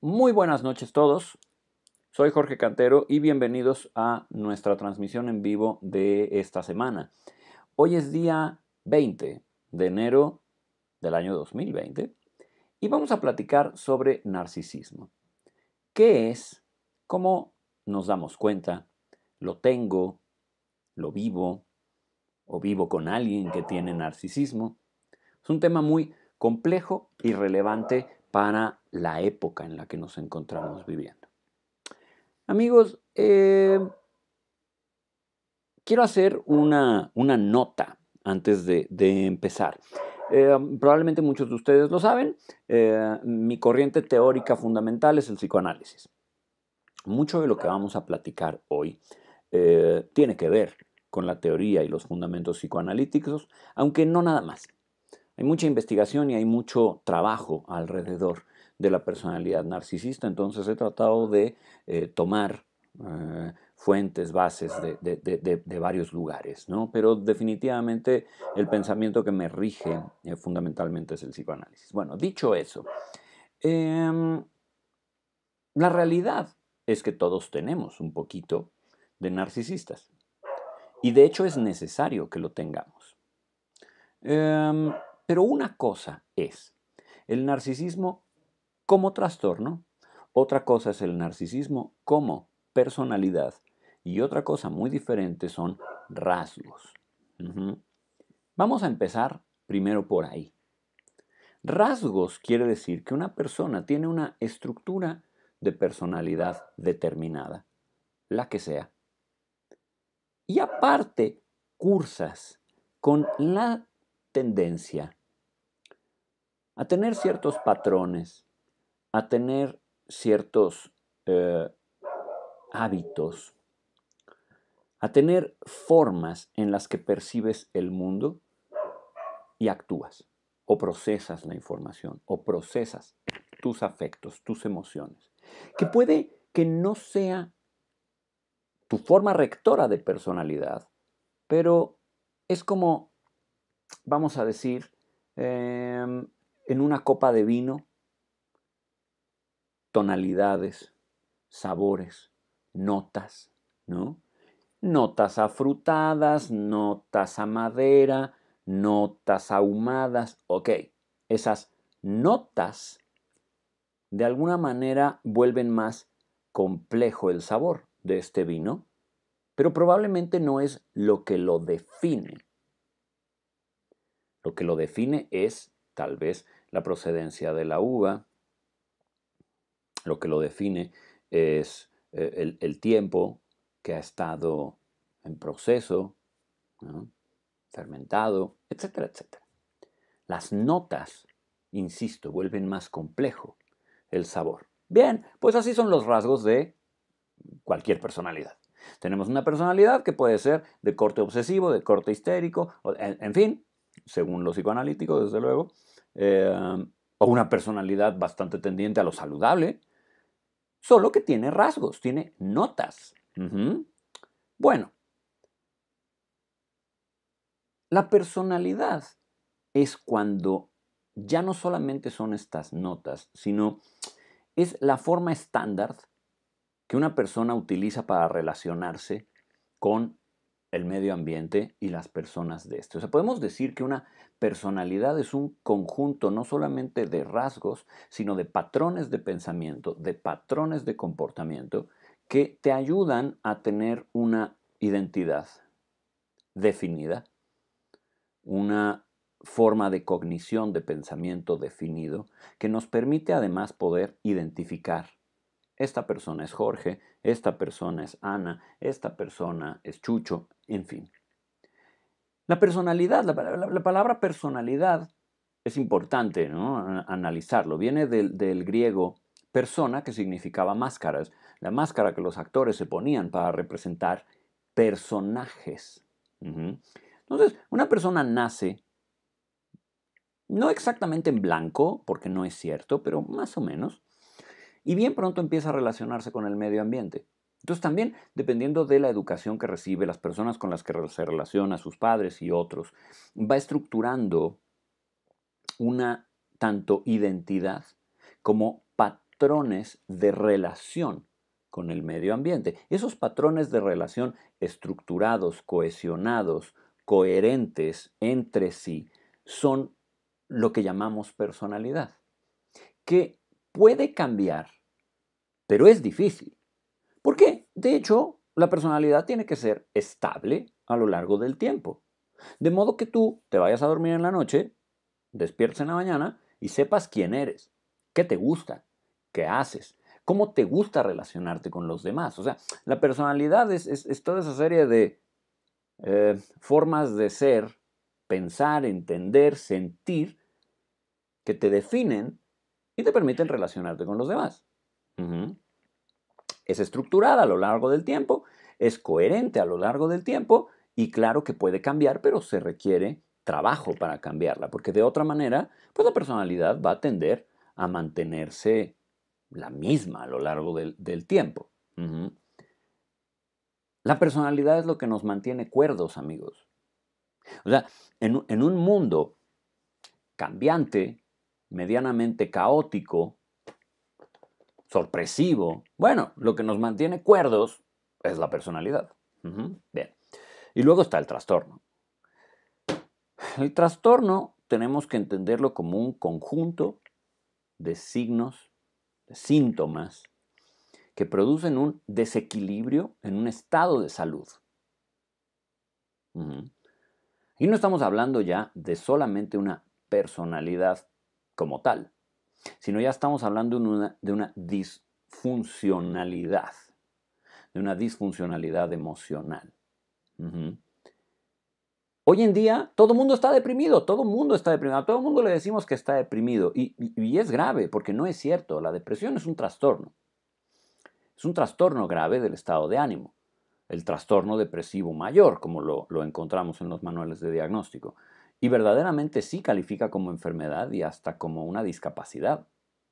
muy buenas noches todos. Soy Jorge Cantero y bienvenidos a nuestra transmisión en vivo de esta semana. Hoy es día 20 de enero del año 2020 y vamos a platicar sobre narcisismo. ¿Qué es? ¿Cómo nos damos cuenta? ¿Lo tengo? ¿Lo vivo? ¿O vivo con alguien que tiene narcisismo? Es un tema muy complejo y relevante para la época en la que nos encontramos viviendo. Amigos, eh, quiero hacer una, nota antes de, empezar. Eh, probablemente muchos de ustedes lo saben, eh, mi corriente teórica fundamental es el psicoanálisis. Mucho de lo que vamos a platicar hoy tiene que ver con la teoría y los fundamentos psicoanalíticos, aunque no nada más. Hay mucha investigación y hay mucho trabajo alrededor de la personalidad narcisista, entonces he tratado de eh, tomar eh, fuentes, bases de, varios lugares, ¿no? pero definitivamente el pensamiento que me rige eh, fundamentalmente es el psicoanálisis. Bueno, dicho eso, em, la realidad es que todos tenemos un poquito de narcisistas. Y de hecho es necesario que lo tengamos. Em, pero una cosa es el narcisismo como trastorno, otra cosa es el narcisismo como personalidad y otra cosa muy diferente son rasgos. Vamos a empezar primero por ahí. Rasgos quiere decir que una persona tiene una estructura de personalidad determinada, la que sea. Y aparte, cursas con la tendencia a tener ciertos patrones, a tener ciertos eh, hábitos, a tener formas en las que percibes el mundo y actúas, o procesas la información, o procesas tus afectos, tus emociones, que puede que no sea tu forma rectora de personalidad, pero es como vamos a decir, em, en una copa de vino, tonalidades, sabores, notas, ¿no? Notas afrutadas, notas a madera, notas ahumadas, ok. Esas notas de alguna manera vuelven más complejo el sabor de este vino, pero probablemente no es lo que lo define. Lo que lo define es tal vez la procedencia de la uva, lo que lo define es eh, el, tiempo que ha estado en proceso, fermentado, etcétera, etcétera. Las notas, insisto, vuelven más complejo el sabor. Bien, pues así son los rasgos de cualquier personalidad. Tenemos una personalidad que puede ser de corte obsesivo, de corte histérico, en fin, según lo psicoanalítico, desde luego, o eh, una personalidad bastante tendiente a lo saludable, solo que tiene rasgos, tiene notas. Bueno, la personalidad es cuando ya no solamente son estas notas, sino es la forma estándar que una persona utiliza para relacionarse con el medio ambiente y las personas de este. O sea, podemos decir que una personalidad es un conjunto no solamente de rasgos, sino de patrones de pensamiento, de patrones de comportamiento que te ayudan a tener una identidad definida, una forma de cognición de pensamiento definido, que nos permite además poder identificar esta persona es Jorge, esta persona es Ana, esta persona es Chucho, en fin. La personalidad, la, palabra personalidad es importante ¿no? analizarlo. Viene del griego persona, que significaba máscaras. La máscara que los actores se ponían para representar personajes. Entonces, una persona nace no exactamente en blanco, porque no es cierto, pero más o menos, y bien pronto empieza a relacionarse con el medio ambiente. Entonces también, dependiendo de la educación que recibe, las personas con las que se relaciona, sus padres y otros, va estructurando una tanto identidad como patrones de relación con el medio ambiente. Esos patrones de relación estructurados, cohesionados, coherentes entre sí, son lo que llamamos personalidad, que puede cambiar, pero es difícil. ¿Por qué? De hecho, la personalidad tiene que ser estable a lo largo del tiempo. De modo que tú te vayas a dormir en la noche, despiertes en la mañana y sepas quién eres, qué te gusta, qué haces, cómo te gusta relacionarte con los demás. O sea, la personalidad es, toda esa serie de eh, formas de ser, pensar, entender, sentir, que te definen y te permiten relacionarte con los demás. Es estructurada a lo largo del tiempo, es coherente a lo largo del tiempo y claro que puede cambiar, pero se requiere trabajo para cambiarla, porque de otra manera, pues la personalidad va a tender a mantenerse la misma a lo largo del, tiempo. La personalidad es lo que nos mantiene cuerdos, amigos. O sea, en, en un mundo cambiante, medianamente caótico, sorpresivo. Bueno, lo que nos mantiene cuerdos es la personalidad. Bien. Y luego está el trastorno. El trastorno tenemos que entenderlo como un conjunto de signos, de síntomas, que producen un desequilibrio en un estado de salud. Y no estamos hablando ya de solamente una personalidad como tal, sino ya estamos hablando de una, disfuncionalidad, de una disfuncionalidad emocional. Hoy en día todo el mundo está deprimido, todo el mundo está deprimido, a todo mundo le decimos que está deprimido y, es grave porque no es cierto, la depresión es un trastorno, es un trastorno grave del estado de ánimo el trastorno depresivo mayor, como lo, encontramos en los manuales de diagnóstico y verdaderamente sí califica como enfermedad y hasta como una discapacidad.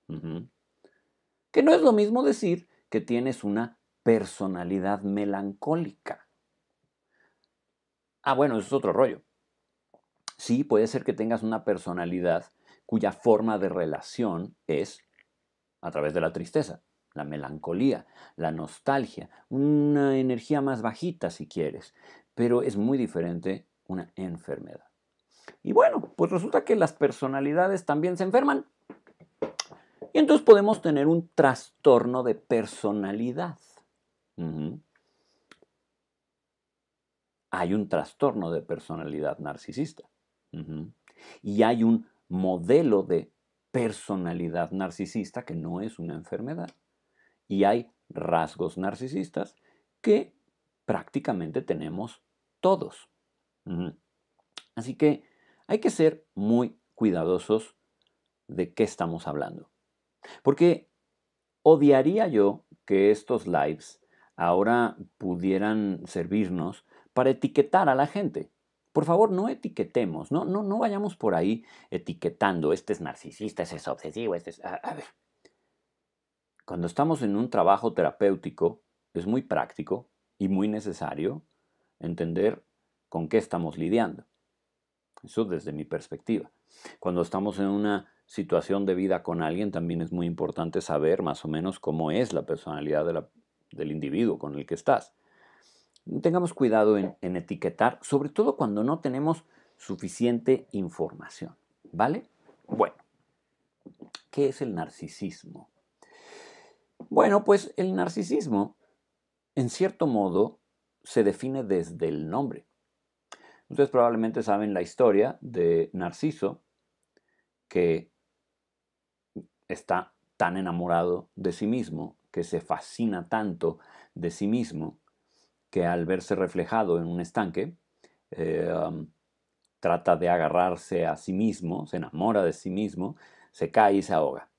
Que no es lo mismo decir que tienes una personalidad melancólica. Ah, bueno, eso es otro rollo. Sí, puede ser que tengas una personalidad cuya forma de relación es a través de la tristeza, la melancolía, la nostalgia, una energía más bajita si quieres, pero es muy diferente una enfermedad. Y bueno, pues resulta que las personalidades también se enferman. Y entonces podemos tener un trastorno de personalidad. Hay un trastorno de personalidad narcisista. Y hay un modelo de personalidad narcisista que no es una enfermedad. Y hay rasgos narcisistas que prácticamente tenemos todos. Así que hay que ser muy cuidadosos de qué estamos hablando. Porque odiaría yo que estos lives ahora pudieran servirnos para etiquetar a la gente. Por favor, no etiquetemos, no, no, no vayamos por ahí etiquetando, este es narcisista, este es obsesivo, este es... a ver, cuando estamos en un trabajo terapéutico, es muy práctico y muy necesario entender con qué estamos lidiando. Eso desde mi perspectiva. Cuando estamos en una situación de vida con alguien, también es muy importante saber más o menos cómo es la personalidad del individuo con el que estás. Tengamos cuidado en, en etiquetar, sobre todo cuando no tenemos suficiente información. ¿Vale? Bueno, ¿qué es el narcisismo? Bueno, pues el narcisismo, en cierto modo, se define desde el nombre. Ustedes probablemente saben la historia de Narciso, que está tan enamorado de sí mismo, que se fascina tanto de sí mismo, que al verse reflejado en un estanque, eh, um, trata de agarrarse a sí mismo, se enamora de sí mismo, se cae y se ahoga.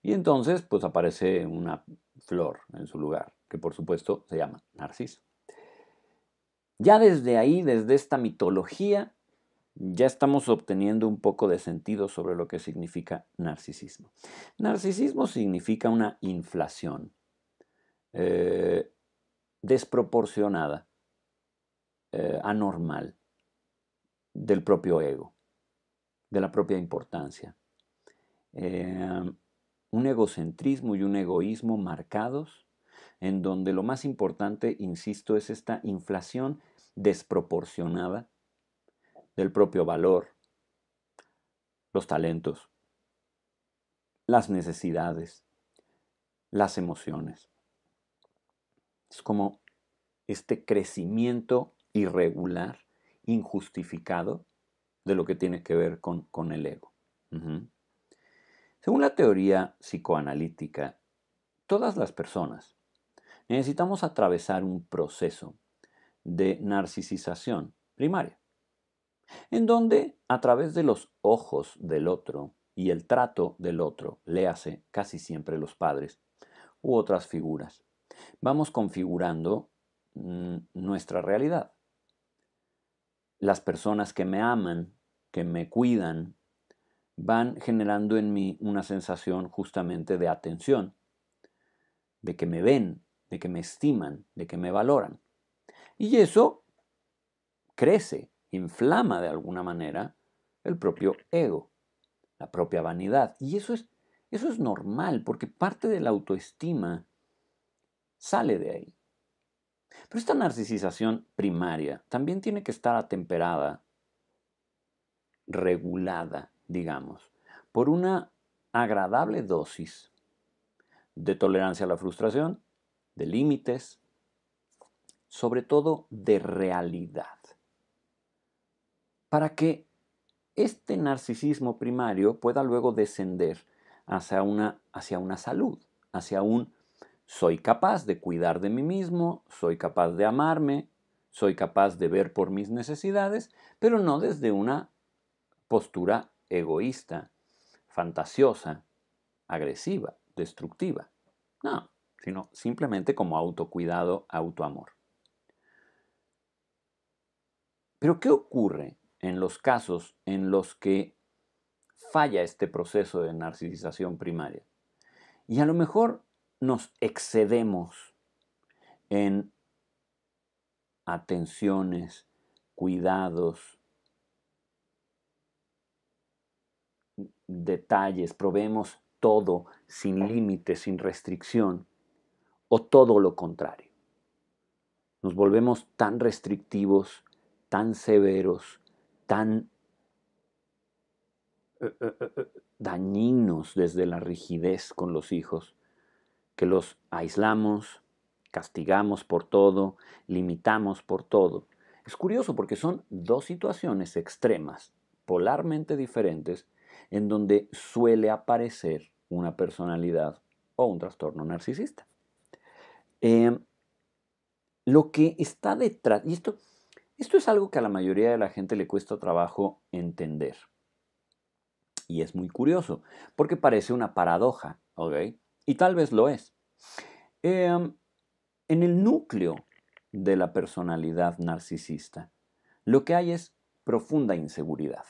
Y entonces, pues aparece una flor en su lugar, que por supuesto se llama Narciso. Ya desde ahí, desde esta mitología, ya estamos obteniendo un poco de sentido sobre lo que significa narcisismo. Narcisismo significa una inflación eh, desproporcionada, eh, anormal, del propio ego, de la propia importancia. Eh, un egocentrismo y un egoísmo marcados en donde lo más importante, insisto, es esta inflación desproporcionada del propio valor, los talentos, las necesidades, las emociones. Es como este crecimiento irregular, injustificado, de lo que tiene que ver con, el ego. Según la teoría psicoanalítica, todas las personas, necesitamos atravesar un proceso de narcisización primaria, en donde a través de los ojos del otro y el trato del otro, le hace casi siempre los padres u otras figuras, vamos configurando mm, nuestra realidad. Las personas que me aman, que me cuidan, van generando en mí una sensación justamente de atención, de que me ven, de que me estiman, de que me valoran. Y eso crece, inflama de alguna manera el propio ego, la propia vanidad. Y eso es, eso es normal, porque parte de la autoestima sale de ahí. Pero esta narcisización primaria también tiene que estar atemperada, regulada, digamos, por una agradable dosis de tolerancia a la frustración, de límites, sobre todo de realidad. Para que este narcisismo primario pueda luego descender hacia una, hacia una salud, hacia un soy capaz de cuidar de mí mismo, soy capaz de amarme, soy capaz de ver por mis necesidades, pero no desde una postura egoísta, fantasiosa, agresiva, destructiva. No, sino simplemente como autocuidado, autoamor. Pero ¿qué ocurre en los casos en los que falla este proceso de narcisización primaria? Y a lo mejor nos excedemos en atenciones, cuidados, detalles, probemos todo sin límite, sin restricción o todo lo contrario. Nos volvemos tan restrictivos, tan severos, tan eh, eh, eh, dañinos desde la rigidez con los hijos, que los aislamos, castigamos por todo, limitamos por todo. Es curioso porque son dos situaciones extremas, polarmente diferentes, en donde suele aparecer una personalidad o un trastorno narcisista. Em, lo que está detrás, y esto, esto es algo que a la mayoría de la gente le cuesta trabajo entender. Y es muy curioso, porque parece una paradoja, ¿ok? Y tal vez lo es. Em, en el núcleo de la personalidad narcisista, lo que hay es profunda inseguridad.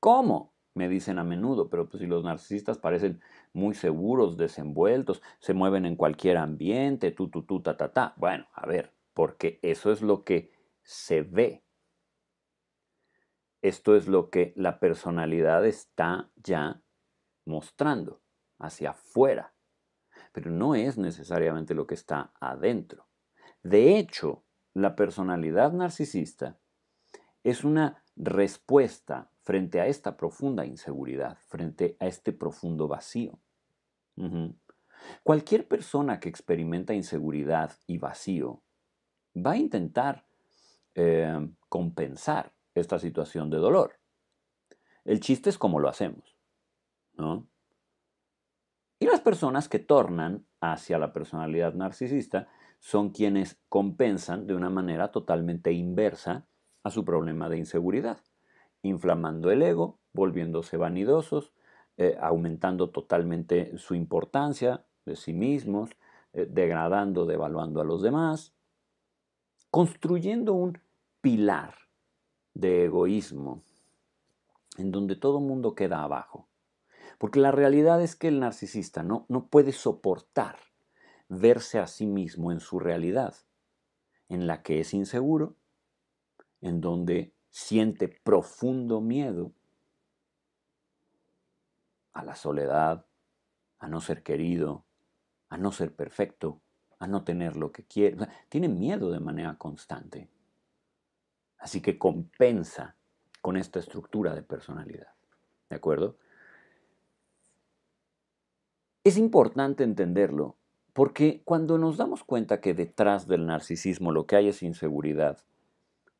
¿Cómo? me dicen a menudo, pero pues si los narcisistas parecen muy seguros, desenvueltos, se mueven en cualquier ambiente, tu, tu, tu, ta, ta, ta. Bueno, a ver, porque eso es lo que se ve. Esto es lo que la personalidad está ya mostrando hacia afuera, pero no es necesariamente lo que está adentro. De hecho, la personalidad narcisista es una respuesta frente a esta profunda inseguridad, frente a este profundo vacío. Cualquier persona que experimenta inseguridad y vacío va a intentar eh, compensar esta situación de dolor. El chiste es cómo lo hacemos. ¿no? Y las personas que tornan hacia la personalidad narcisista son quienes compensan de una manera totalmente inversa a su problema de inseguridad inflamando el ego, volviéndose vanidosos, eh, aumentando totalmente su importancia de sí mismos, eh, degradando, devaluando a los demás, construyendo un pilar de egoísmo en donde todo mundo queda abajo. Porque la realidad es que el narcisista no, no puede soportar verse a sí mismo en su realidad, en la que es inseguro, en donde siente profundo miedo a la soledad, a no ser querido, a no ser perfecto, a no tener lo que quiere. tiene miedo de manera constante. Así que compensa con esta estructura de personalidad. ¿De acuerdo? Es importante entenderlo porque cuando nos damos cuenta que detrás del narcisismo lo que hay es inseguridad,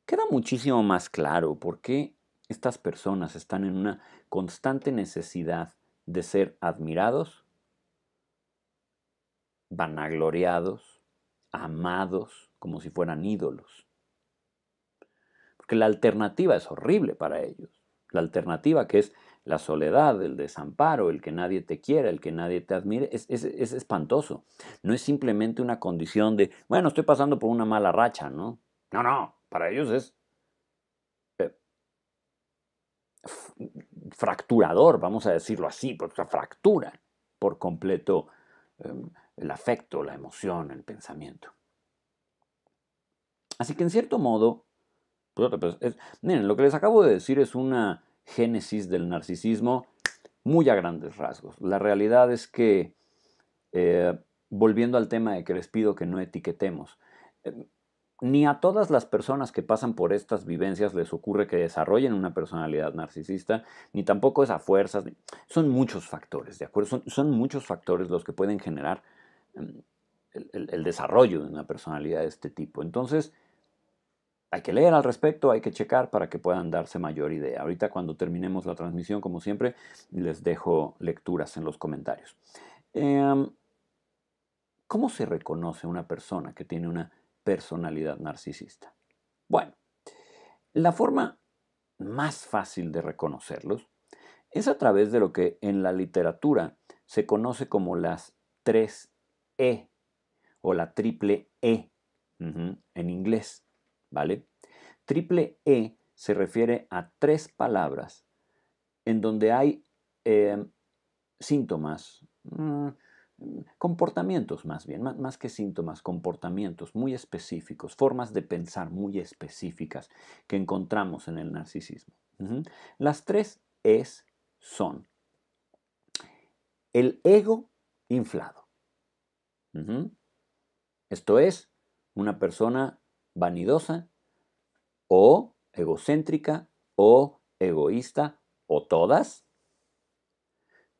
Queda muchísimo más claro por qué estas personas están en una constante necesidad de ser admirados, vanagloriados, amados, como si fueran ídolos. Porque la alternativa es horrible para ellos. La alternativa que es la soledad, el desamparo, el que nadie te quiera, el que nadie te admire, es, es, espantoso. No es simplemente una condición de, bueno, estoy pasando por una mala racha, ¿no? No, no para ellos es eh, fracturador, vamos a decirlo así, porque fractura por completo em, el afecto, la emoción, el pensamiento. Así que en cierto modo, pues, miren, lo que les acabo de decir es una génesis del narcisismo muy a grandes rasgos. La realidad es que, eh, volviendo al tema de que les pido que no etiquetemos, em, ni a todas las personas que pasan por estas vivencias les ocurre que desarrollen una personalidad narcisista, ni tampoco es a fuerzas. Son muchos factores, ¿de acuerdo? Son, muchos factores los que pueden generar em, el, desarrollo de una personalidad de este tipo. Entonces, hay que leer al respecto, hay que checar para que puedan darse mayor idea. Ahorita cuando terminemos la transmisión, como siempre, les dejo lecturas en los comentarios. Em, ¿Cómo se reconoce una persona que tiene una personalidad narcisista. Bueno, la forma más fácil de reconocerlos es a través de lo que en la literatura se conoce como las tres E o la triple E en inglés, ¿vale? Triple E se refiere a tres palabras en donde hay eh, síntomas, mm, comportamientos más bien, más, que síntomas, comportamientos muy específicos, formas de pensar muy específicas que encontramos en el narcisismo. Las tres es, son el ego inflado. Esto es una persona vanidosa o egocéntrica o egoísta o todas,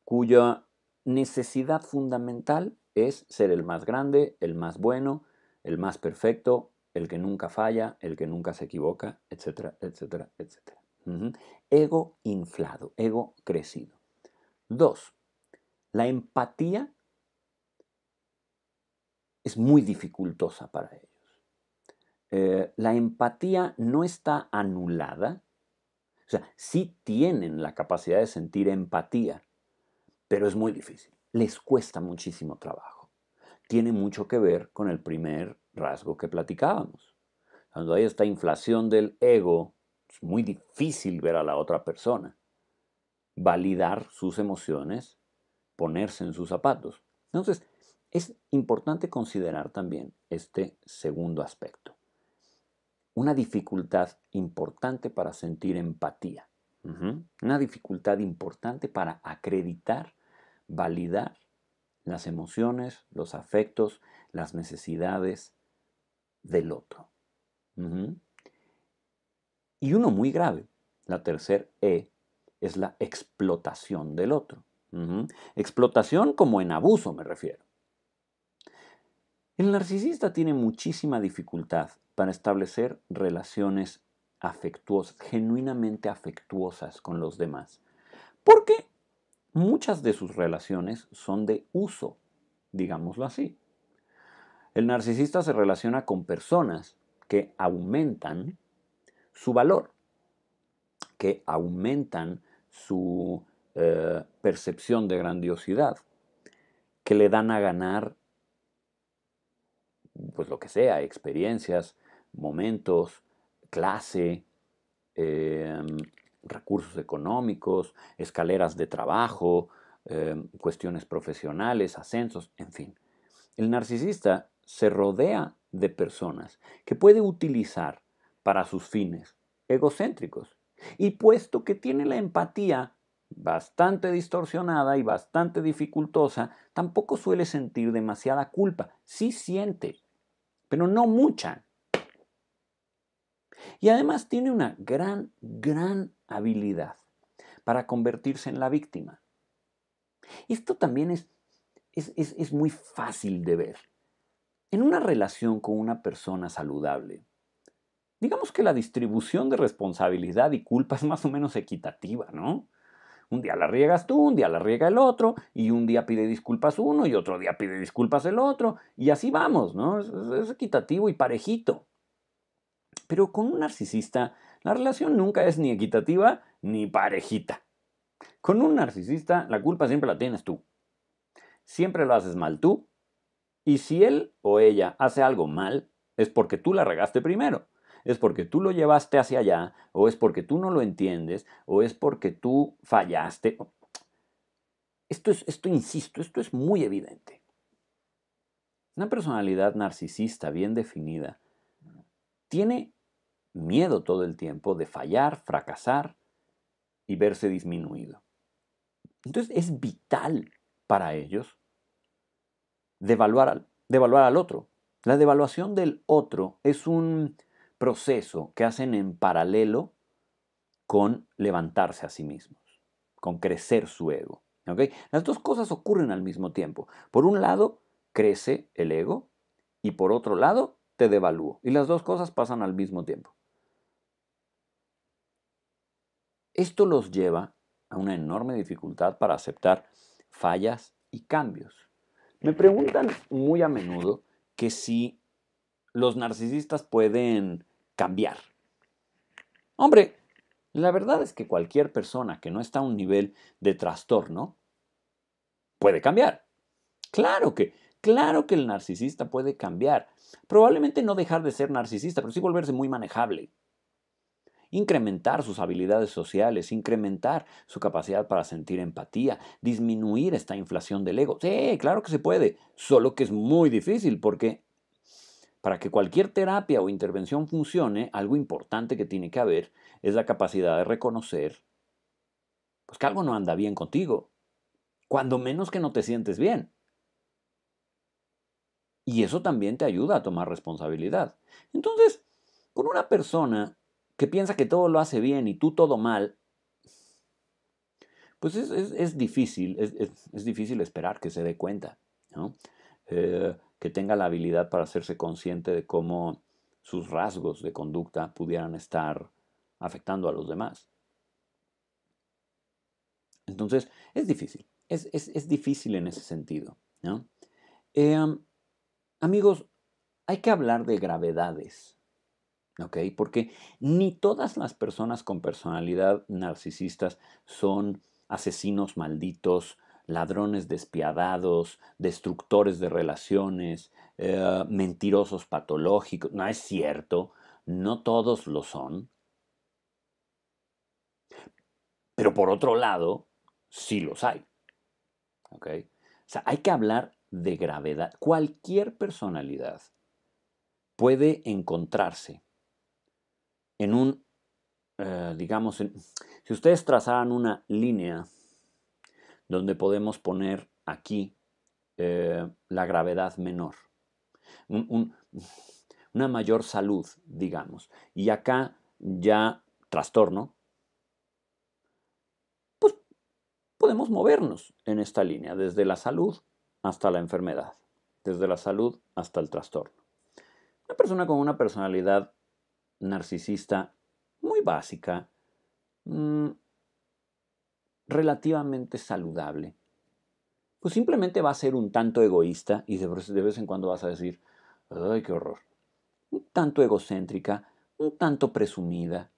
cuya necesidad fundamental es ser el más grande, el más bueno, el más perfecto, el que nunca falla, el que nunca se equivoca, etcétera, etcétera, etcétera. Ego inflado, ego crecido. Dos, la empatía es muy dificultosa para ellos. Eh, la empatía no está anulada, o sea, sí tienen la capacidad de sentir empatía, pero es muy difícil. Les cuesta muchísimo trabajo. Tiene mucho que ver con el primer rasgo que platicábamos. Cuando hay esta inflación del ego, es muy difícil ver a la otra persona, validar sus emociones, ponerse en sus zapatos. Entonces, es importante considerar también este segundo aspecto. Una dificultad importante para sentir empatía. Una dificultad importante para acreditar validar las emociones, los afectos, las necesidades del otro. Y uno muy grave, la tercera E, es la explotación del otro. Explotación como en abuso me refiero. El narcisista tiene muchísima dificultad para establecer relaciones afectuosas, genuinamente afectuosas con los demás, ¿Por qué? Muchas de sus relaciones son de uso, digámoslo así. El narcisista se relaciona con personas que aumentan su valor, que aumentan su eh, percepción de grandiosidad, que le dan a ganar, pues lo que sea, experiencias, momentos, clase, em, recursos económicos, escaleras de trabajo, em, cuestiones profesionales, ascensos, en fin. El narcisista se rodea de personas que puede utilizar para sus fines egocéntricos. Y puesto que tiene la empatía bastante distorsionada y bastante dificultosa, tampoco suele sentir demasiada culpa. Sí siente, pero no mucha. Y además tiene una gran, gran habilidad para convertirse en la víctima. Esto también es, muy fácil de ver. En una relación con una persona saludable, digamos que la distribución de responsabilidad y culpa es más o menos equitativa, ¿no? Un día la riegas tú, un día la riega el otro, y un día pide disculpas uno, y otro día pide disculpas el otro, y así vamos, ¿no? es equitativo y parejito. Pero con un narcisista, la relación nunca es ni equitativa ni parejita. Con un narcisista, la culpa siempre la tienes tú. Siempre lo haces mal tú. Y si él o ella hace algo mal, es porque tú la regaste primero. Es porque tú lo llevaste hacia allá, o es porque tú no lo entiendes, o es porque tú fallaste. Esto, esto insisto, esto es muy evidente. Una personalidad narcisista bien definida tiene miedo todo el tiempo de fallar, fracasar y verse disminuido. Entonces es vital para ellos devaluar al, al otro. La devaluación del otro es un proceso que hacen en paralelo con levantarse a sí mismos, con crecer su ego. Las dos cosas ocurren al mismo tiempo. Por un lado, crece el ego y por otro lado, te devalúo. Y las dos cosas pasan al mismo tiempo. Esto los lleva a una enorme dificultad para aceptar fallas y cambios. Me preguntan muy a menudo que si los narcisistas pueden cambiar. Hombre, la verdad es que cualquier persona que no está a un nivel de trastorno puede cambiar. Claro que Claro que el narcisista puede cambiar. Probablemente no dejar de ser narcisista, pero sí volverse muy manejable. Incrementar sus habilidades sociales, incrementar su capacidad para sentir empatía, disminuir esta inflación del ego. Sí, claro que se puede, solo que es muy difícil porque para que cualquier terapia o intervención funcione, algo importante que tiene que haber es la capacidad de reconocer pues, que algo no anda bien contigo, cuando menos que no te sientes bien. Y eso también te ayuda a tomar responsabilidad. Entonces, con una persona que piensa que todo lo hace bien y tú todo mal, pues es, difícil, es, difícil esperar que se dé cuenta, ¿no? Eh, que tenga la habilidad para hacerse consciente de cómo sus rasgos de conducta pudieran estar afectando a los demás. Entonces, es difícil, es, difícil en ese sentido. ¿no? Em, Amigos, hay que hablar de gravedades, ¿ok? Porque ni todas las personas con personalidad narcisistas son asesinos malditos, ladrones despiadados, destructores de relaciones, eh, mentirosos patológicos. No es cierto, no todos lo son. Pero por otro lado, sí los hay. ¿Ok? O sea, hay que hablar de gravedad. Cualquier personalidad puede encontrarse en un, eh, digamos, si ustedes trazaran una línea donde podemos poner aquí eh, la gravedad menor, una mayor salud, digamos, y acá ya trastorno, pues podemos movernos en esta línea, desde la salud hasta la enfermedad, desde la salud hasta el trastorno. Una persona con una personalidad narcisista muy básica, mm, relativamente saludable, pues simplemente va a ser un tanto egoísta y de vez en cuando vas a decir, ¡ay, qué horror! Un tanto egocéntrica, un tanto presumida.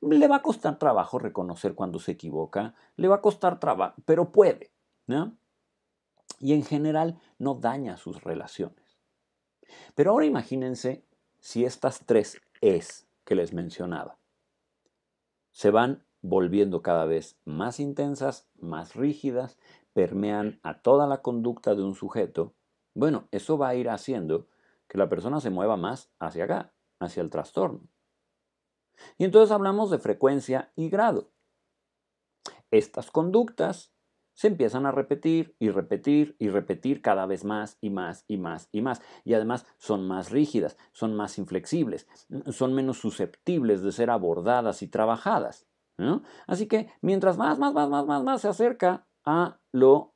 Le va a costar trabajo reconocer cuando se equivoca, le va a costar trabajo, pero puede. Y en general no daña sus relaciones. Pero ahora imagínense si estas tres es que les mencionaba se van volviendo cada vez más intensas, más rígidas, permean a toda la conducta de un sujeto, bueno, eso va a ir haciendo que la persona se mueva más hacia acá, hacia el trastorno. Y entonces hablamos de frecuencia y grado. Estas conductas se empiezan a repetir y repetir y repetir cada vez más y más y más y más. Y además son más rígidas, son más inflexibles, mm, son menos susceptibles de ser abordadas y trabajadas. Así que mientras más, más, más, más, más, más se acerca a lo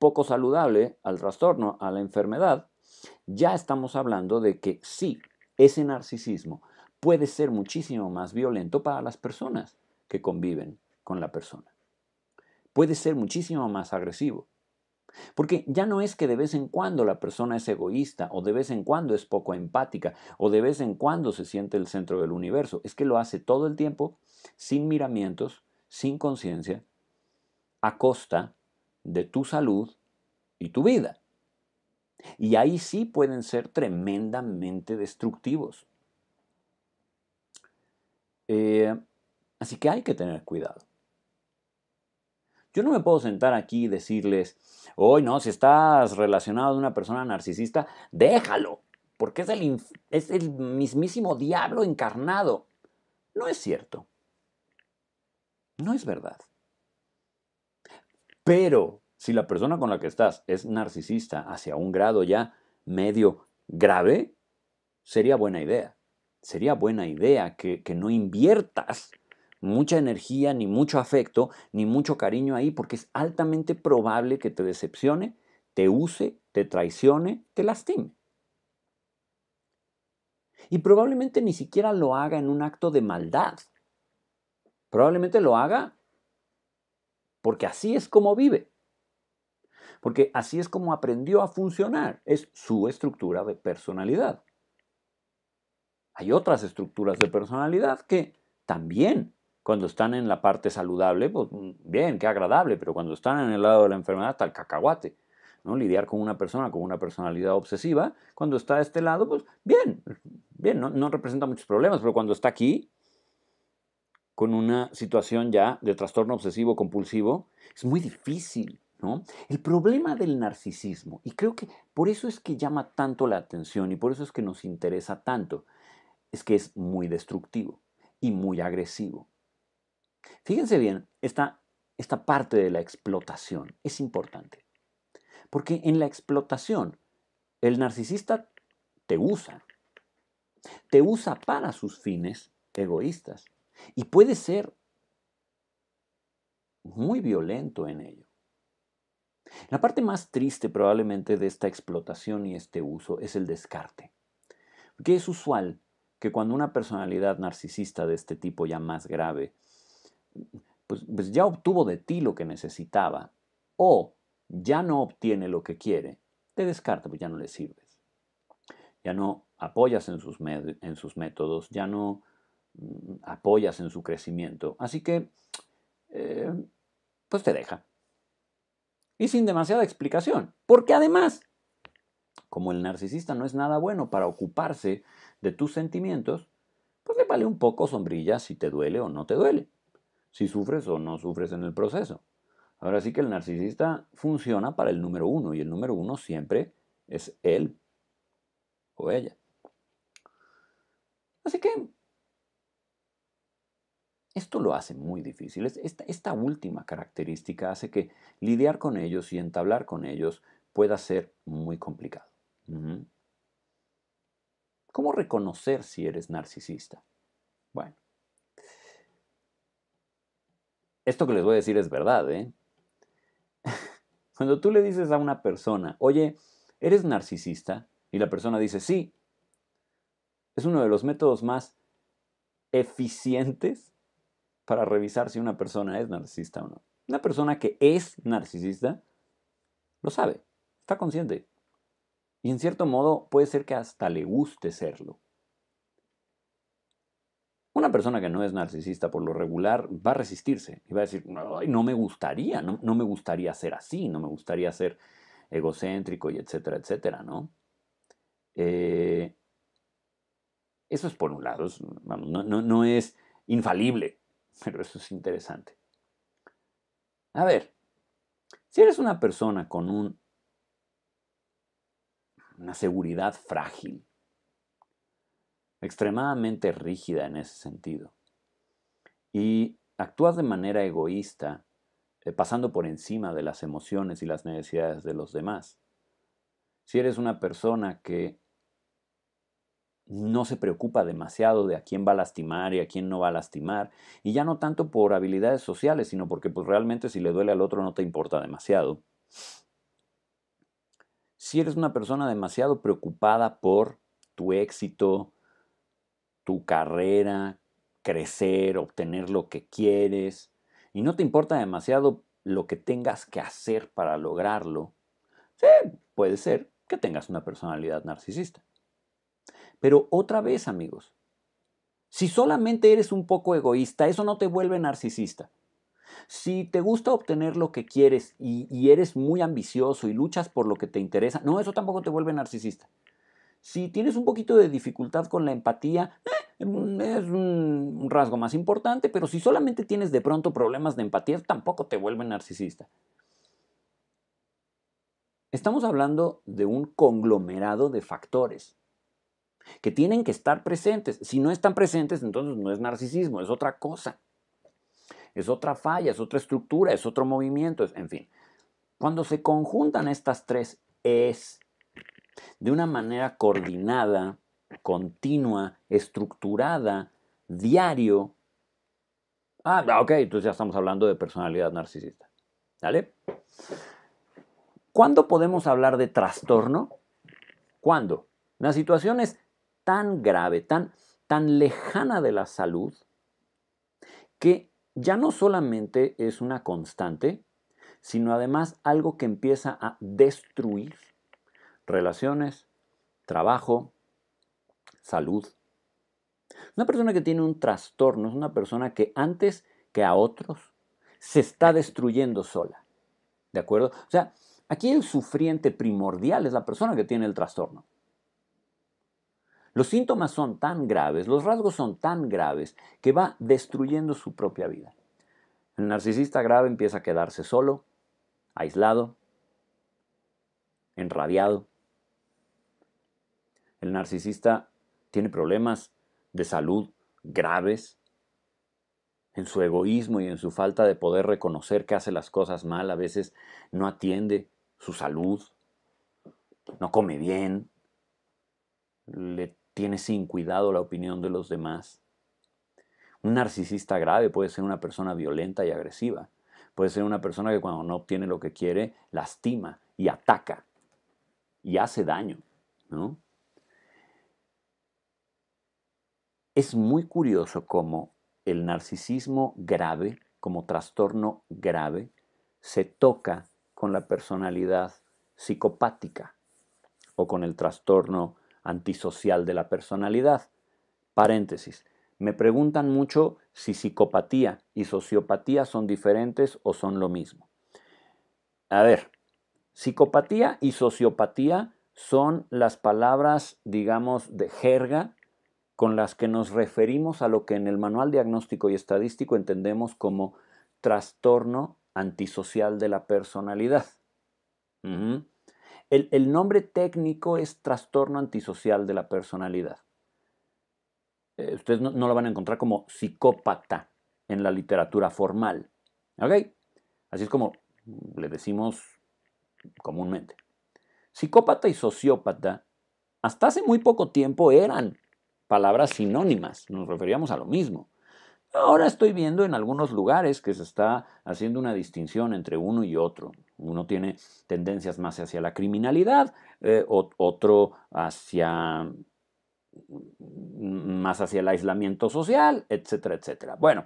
poco saludable, al trastorno, a la enfermedad, ya estamos hablando de que sí, ese narcisismo puede ser muchísimo más violento para las personas que conviven con la persona puede ser muchísimo más agresivo. Porque ya no es que de vez en cuando la persona es egoísta o de vez en cuando es poco empática o de vez en cuando se siente el centro del universo, es que lo hace todo el tiempo sin miramientos, sin conciencia, a costa de tu salud y tu vida. Y ahí sí pueden ser tremendamente destructivos. Eh, así que hay que tener cuidado. Yo no me puedo sentar aquí y decirles, hoy no, si estás relacionado con una persona narcisista, déjalo, porque es el, es el mismísimo diablo encarnado. No es cierto. No es verdad. Pero si la persona con la que estás es narcisista hacia un grado ya medio grave, sería buena idea. Sería buena idea que, que no inviertas mucha energía, ni mucho afecto, ni mucho cariño ahí, porque es altamente probable que te decepcione, te use, te traicione, te lastime. Y probablemente ni siquiera lo haga en un acto de maldad. Probablemente lo haga porque así es como vive. Porque así es como aprendió a funcionar. Es su estructura de personalidad. Hay otras estructuras de personalidad que también cuando están en la parte saludable, pues mm, bien, qué agradable, pero cuando están en el lado de la enfermedad, está el cacahuate. ¿no? Lidiar con una persona con una personalidad obsesiva, cuando está de este lado, pues bien, bien, no, representa muchos problemas, pero cuando está aquí, con una situación ya de trastorno obsesivo compulsivo, es muy difícil. ¿no? El problema del narcisismo, y creo que por eso es que llama tanto la atención y por eso es que nos interesa tanto, es que es muy destructivo y muy agresivo. Fíjense bien, esta, parte de la explotación es importante. Porque en la explotación, el narcisista te usa. Te usa para sus fines egoístas. Y puede ser muy violento en ello. La parte más triste probablemente de esta explotación y este uso es el descarte. Porque es usual que cuando una personalidad narcisista de este tipo ya más grave pues, pues, ya obtuvo de ti lo que necesitaba o ya no obtiene lo que quiere, te descarta, pues ya no le sirves. Ya no apoyas en sus, métodos, ya no mm, apoyas en su crecimiento. Así que, eh, pues te deja. Y sin demasiada explicación. Porque además, como el narcisista no es nada bueno para ocuparse de tus sentimientos, pues le vale un poco sombrilla si te duele o no te duele si sufres o no sufres en el proceso. Ahora sí que el narcisista funciona para el número uno y el número uno siempre es él o ella. Así que esto lo hace muy difícil. Esta, última característica hace que lidiar con ellos y entablar con ellos pueda ser muy complicado. ¿Cómo reconocer si eres narcisista? Bueno, esto que les voy a decir es verdad, ¿eh? Cuando tú le dices a una persona, oye, ¿eres narcisista? Y la persona dice, sí, es uno de los métodos más eficientes para revisar si una persona es narcisista o no. Una persona que es narcisista lo sabe, está consciente. Y en cierto modo puede ser que hasta le guste serlo. Una persona que no es narcisista por lo regular va a resistirse y va a decir, no me gustaría, no, me gustaría ser así, no me gustaría ser egocéntrico y etcétera, etcétera, ¿no? Eh, eso es por un lado, no, es infalible, pero eso es interesante. A ver, si eres una persona con una seguridad frágil, extremadamente rígida en ese sentido. Y actúas de manera egoísta, eh, pasando por encima de las emociones y las necesidades de los demás. Si eres una persona que no se preocupa demasiado de a quién va a lastimar y a quién no va a lastimar, y ya no tanto por habilidades sociales, sino porque pues, realmente si le duele al otro no te importa demasiado. Si eres una persona demasiado preocupada por tu éxito, tu carrera, crecer, obtener lo que quieres, y no te importa demasiado lo que tengas que hacer para lograrlo, sí, puede ser que tengas una personalidad narcisista. Pero otra vez, amigos, si solamente eres un poco egoísta, eso no te vuelve narcisista. Si te gusta obtener lo que quieres y eres muy ambicioso y luchas por lo que te interesa, no, eso tampoco te vuelve narcisista. Si tienes un poquito de dificultad con la empatía, eh, mm, es un rasgo más importante, pero si solamente tienes de pronto problemas de empatía, tampoco te vuelve narcisista. Estamos hablando de un conglomerado de factores que tienen que estar presentes. Si no están presentes, entonces no es narcisismo, es otra cosa. Es otra falla, es otra estructura, es otro movimiento, en fin. Cuando se conjuntan estas tres es de una manera coordinada, continua, estructurada, diario. Ah, ah, ok, entonces ya estamos hablando de personalidad narcisista. ¿Vale? ¿Cuándo podemos hablar de trastorno? ¿Cuándo? La situación es tan grave, tan, tan lejana de la salud, que ya no solamente es una constante, sino además algo que empieza a destruir relaciones, trabajo, salud. Una persona que tiene un trastorno es una persona que antes que a otros se está destruyendo sola. ¿De acuerdo? O sea, aquí el sufriente primordial es la persona que tiene el trastorno. Los síntomas son tan graves, los rasgos son tan graves que va destruyendo su propia vida. El narcisista grave empieza a quedarse solo, aislado, enradiado. El narcisista tiene problemas de salud graves en su egoísmo y en su falta de poder reconocer que hace las cosas mal. A veces no atiende su salud, no come bien, le tiene sin cuidado la opinión de los demás. Un narcisista grave puede ser una persona violenta y agresiva. Puede ser una persona que cuando no obtiene lo que quiere, lastima y ataca y hace daño. ¿no? Es muy curioso cómo el narcisismo grave, como trastorno grave, se toca con la personalidad psicopática o con el trastorno antisocial de la personalidad. Paréntesis. Me preguntan mucho si psicopatía y sociopatía son diferentes o son lo mismo. A ver, psicopatía y sociopatía son las palabras, digamos, de jerga con las que nos referimos a lo que en el Manual Diagnóstico y Estadístico entendemos como trastorno antisocial de la personalidad. el, nombre técnico es trastorno antisocial de la personalidad. Eh, ustedes no, no, lo van a encontrar como psicópata en la literatura formal. ¿Ok? Así es como le decimos comúnmente. Psicópata y sociópata hasta hace muy poco tiempo eran palabras sinónimas, nos referíamos a lo mismo. Ahora estoy viendo en algunos lugares que se está haciendo una distinción entre uno y otro. Uno tiene tendencias más hacia la criminalidad, eh, otro hacia más hacia el aislamiento social, etcétera, etcétera. Bueno,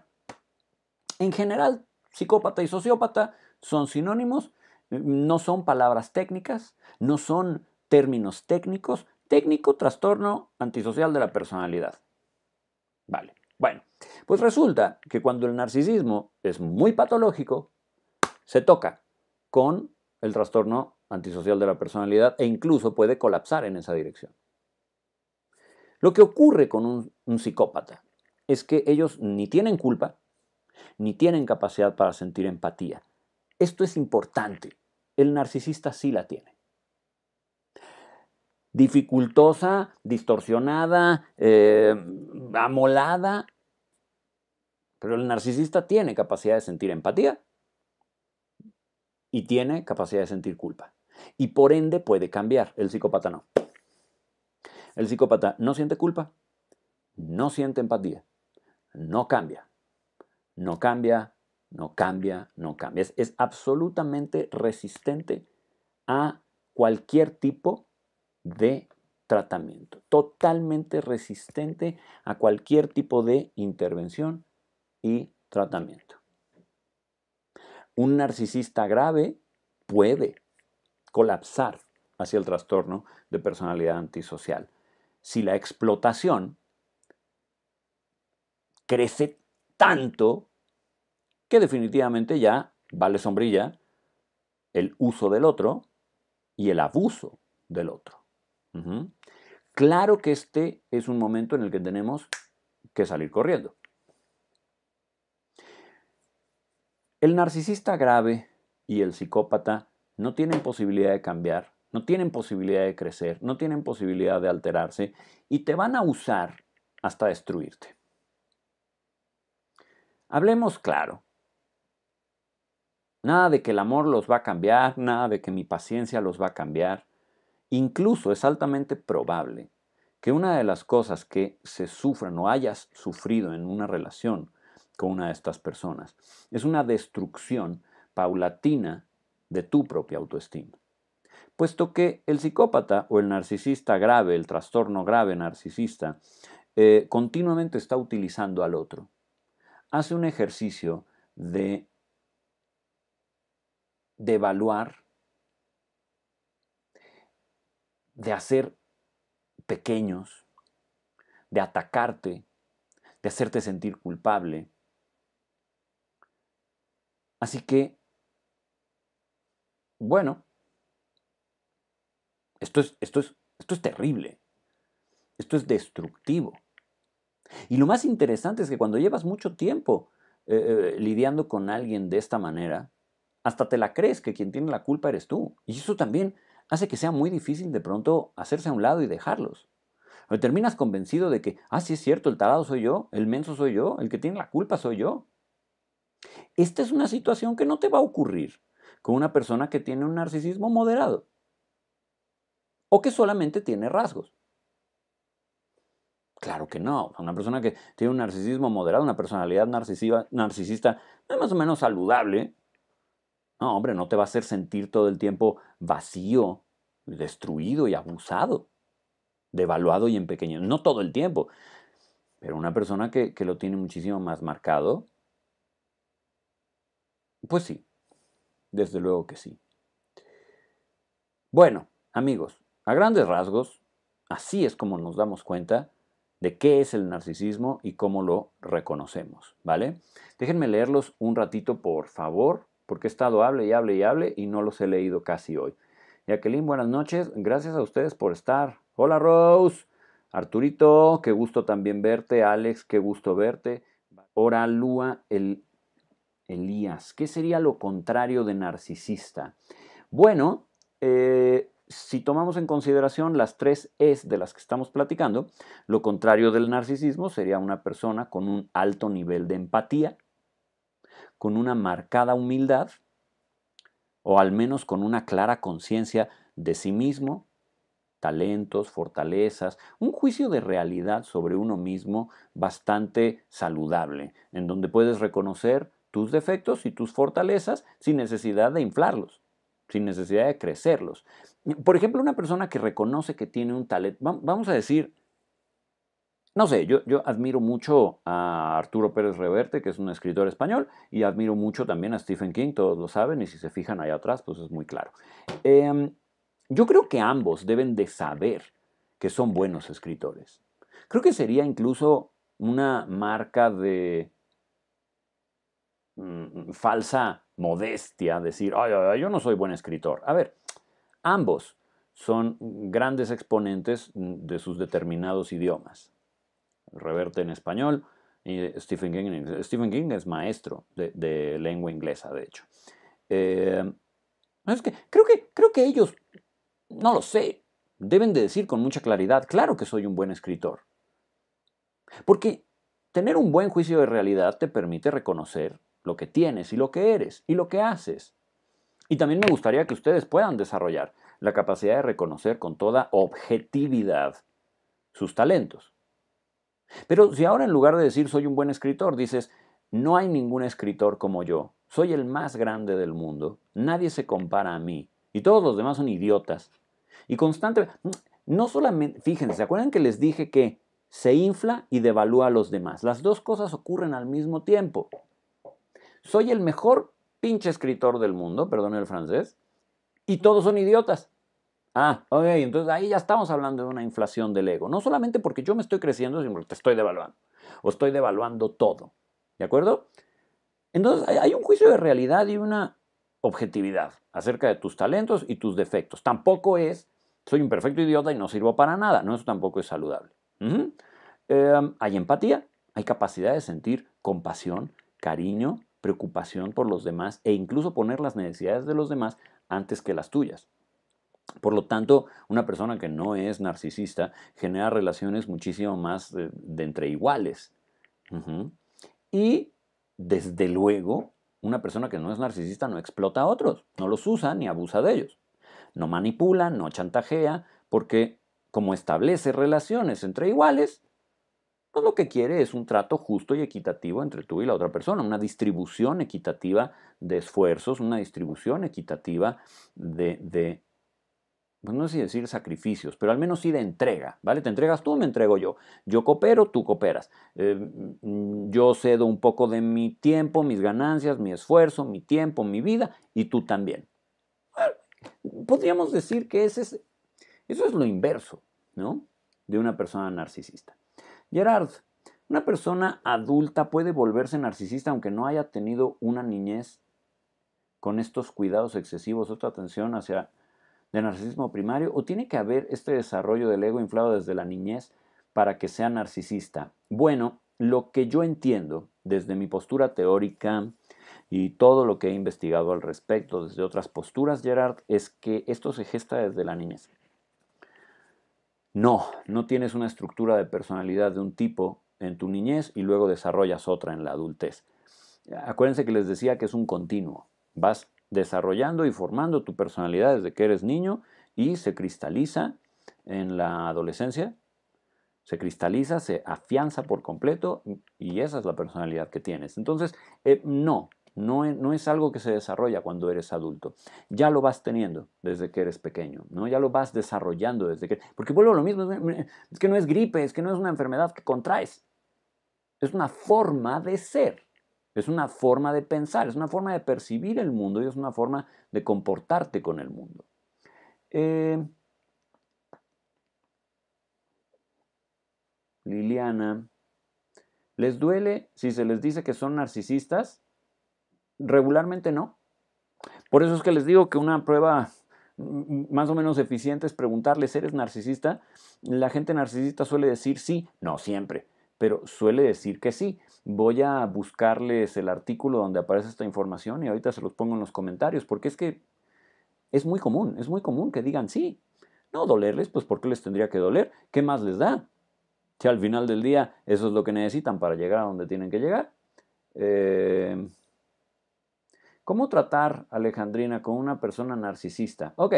en general, psicópata y sociópata son sinónimos, no son palabras técnicas, no son términos técnicos, técnico trastorno antisocial de la personalidad. Vale, bueno, pues resulta que cuando el narcisismo es muy patológico, se toca con el trastorno antisocial de la personalidad e incluso puede colapsar en esa dirección. Lo que ocurre con un, psicópata es que ellos ni tienen culpa, ni tienen capacidad para sentir empatía. Esto es importante. El narcisista sí la tiene dificultosa, distorsionada, eh, amolada. Pero el narcisista tiene capacidad de sentir empatía y tiene capacidad de sentir culpa. Y por ende puede cambiar. El psicópata no. El psicópata no siente culpa, no siente empatía, no cambia, no cambia, no cambia, no cambia. Es, es absolutamente resistente a cualquier tipo de de tratamiento, totalmente resistente a cualquier tipo de intervención y tratamiento. Un narcisista grave puede colapsar hacia el trastorno de personalidad antisocial si la explotación crece tanto que definitivamente ya vale sombrilla el uso del otro y el abuso del otro. Claro que este es un momento en el que tenemos que salir corriendo. El narcisista grave y el psicópata no tienen posibilidad de cambiar, no tienen posibilidad de crecer, no tienen posibilidad de alterarse y te van a usar hasta destruirte. Hablemos claro. Nada de que el amor los va a cambiar, nada de que mi paciencia los va a cambiar. Incluso es altamente probable que una de las cosas que se sufran o hayas sufrido en una relación con una de estas personas es una destrucción paulatina de tu propia autoestima. Puesto que el psicópata o el narcisista grave, el trastorno grave narcisista, eh, continuamente está utilizando al otro. Hace un ejercicio de, de evaluar de hacer pequeños, de atacarte, de hacerte sentir culpable. Así que, bueno, esto es, esto es, esto es terrible, esto es destructivo. Y lo más interesante es que cuando llevas mucho tiempo eh, eh, lidiando con alguien de esta manera, hasta te la crees que quien tiene la culpa eres tú. Y eso también hace que sea muy difícil de pronto hacerse a un lado y dejarlos. terminas convencido de que, ah, sí es cierto, el talado soy yo, el menso soy yo, el que tiene la culpa soy yo. Esta es una situación que no te va a ocurrir con una persona que tiene un narcisismo moderado o que solamente tiene rasgos. Claro que no. Una persona que tiene un narcisismo moderado, una personalidad narcisista más o menos saludable, no, hombre, no te va a hacer sentir todo el tiempo vacío, destruido y abusado, devaluado y en pequeño. No todo el tiempo, pero una persona que, que lo tiene muchísimo más marcado, pues sí, desde luego que sí. Bueno, amigos, a grandes rasgos, así es como nos damos cuenta de qué es el narcisismo y cómo lo reconocemos, ¿vale? Déjenme leerlos un ratito, por favor, porque he estado hable y hable y hable y no los he leído casi hoy. Jacqueline, buenas noches. Gracias a ustedes por estar. Hola Rose. Arturito, qué gusto también verte. Alex, qué gusto verte. Ora Lua el, Elías. ¿Qué sería lo contrario de narcisista? Bueno, eh, si tomamos en consideración las tres es de las que estamos platicando, lo contrario del narcisismo sería una persona con un alto nivel de empatía, con una marcada humildad o al menos con una clara conciencia de sí mismo, talentos, fortalezas, un juicio de realidad sobre uno mismo bastante saludable, en donde puedes reconocer tus defectos y tus fortalezas sin necesidad de inflarlos, sin necesidad de crecerlos. Por ejemplo, una persona que reconoce que tiene un talento, vamos a decir, no sé, yo, admiro mucho a Arturo Pérez Reverte, que es un escritor español, y admiro mucho también a Stephen King, todos lo saben, y si se fijan allá atrás, pues es muy claro. Em, yo creo que ambos deben de saber que son buenos escritores. Creo que sería incluso una marca de mm, falsa modestia decir, ay, ay, yo no soy buen escritor. A ver, ambos son grandes exponentes de sus determinados idiomas. Reverte en español y Stephen King Stephen King es maestro de, lengua inglesa, de hecho. Eh, que creo, que creo que ellos, no lo sé, deben de decir con mucha claridad, claro que soy un buen escritor. Porque tener un buen juicio de realidad te permite reconocer lo que tienes y lo que eres y lo que haces. Y también me gustaría que ustedes puedan desarrollar la capacidad de reconocer con toda objetividad sus talentos. Pero si ahora en lugar de decir soy un buen escritor, dices, no hay ningún escritor como yo, soy el más grande del mundo, nadie se compara a mí y todos los demás son idiotas. Y constantemente, no solamente, fíjense, ¿se acuerdan que les dije que se infla y devalúa a los demás? Las dos cosas ocurren al mismo tiempo. Soy el mejor pinche escritor del mundo, perdón el francés, y todos son idiotas. Ah, ok, entonces ahí ya estamos hablando de una inflación del ego. No solamente porque yo me estoy creciendo, sino porque te estoy devaluando. O estoy devaluando todo. ¿De acuerdo? Entonces hay un juicio de realidad y una objetividad acerca de tus talentos y tus defectos. Tampoco es, soy un perfecto idiota y no sirvo para nada. No, eso tampoco es saludable. Em, hay empatía, hay capacidad de sentir compasión, cariño, preocupación por los demás e incluso poner las necesidades de los demás antes que las tuyas. Por lo tanto, una persona que no es narcisista genera relaciones muchísimo más de, entre iguales. Y desde luego, una persona que no es narcisista no explota a otros, no los usa ni abusa de ellos. No manipula, no chantajea, porque como establece relaciones entre iguales, todo pues lo que quiere es un trato justo y equitativo entre tú y la otra persona, una distribución equitativa de esfuerzos, una distribución equitativa de pues, no sé si decir sacrificios, pero al menos sí de entrega, ¿vale? Te entregas tú, me entrego yo. Yo coopero, tú cooperas. Eh, mm, yo cedo un poco de mi tiempo, mis ganancias, mi esfuerzo, mi tiempo, mi vida, y tú también. Ah, podríamos decir que ese eso es lo inverso, ¿no? De una persona narcisista. Gerard, una persona adulta puede volverse narcisista aunque no haya tenido una niñez con estos cuidados excesivos, otra atención hacia de narcisismo primario o tiene que haber este desarrollo del ego inflado desde la niñez para que sea narcisista? Bueno, lo que yo entiendo desde mi postura teórica y todo lo que he investigado al respecto desde otras posturas, Gerard, es que esto se gesta desde la niñez. No, no tienes una estructura de personalidad de un tipo en tu niñez y luego desarrollas otra en la adultez. Acuérdense que les decía que es un continuo. Vas desarrollando y formando tu personalidad desde que eres niño y se cristaliza en la adolescencia, se cristaliza, se afianza por completo y esa es la personalidad que tienes. Entonces, eh, no, no es, no es, algo que se desarrolla cuando eres adulto. Ya lo vas teniendo desde que eres pequeño, ¿no? Ya lo vas desarrollando desde que... Porque vuelvo a lo mismo, es que no es gripe, es que no es una enfermedad que contraes. Es una forma de ser. Es una forma de pensar, es una forma de percibir el mundo y es una forma de comportarte con el mundo. Eh, Liliana, ¿les duele si se les dice que son narcisistas? Regularmente no. Por eso es que les digo que una prueba mm, mm, más o menos eficiente es preguntarles, ¿eres narcisista? La gente narcisista suele decir sí, no siempre pero suele decir que sí. Voy a buscarles el artículo donde aparece esta información y ahorita se los pongo en los comentarios, porque es que es muy común, es muy común que digan sí. No dolerles, pues ¿por qué les tendría que doler? ¿Qué más les da? Si al final del día eso es lo que necesitan para llegar a donde tienen que llegar. Em, ¿Cómo tratar, Alejandrina, con una persona narcisista? Ok,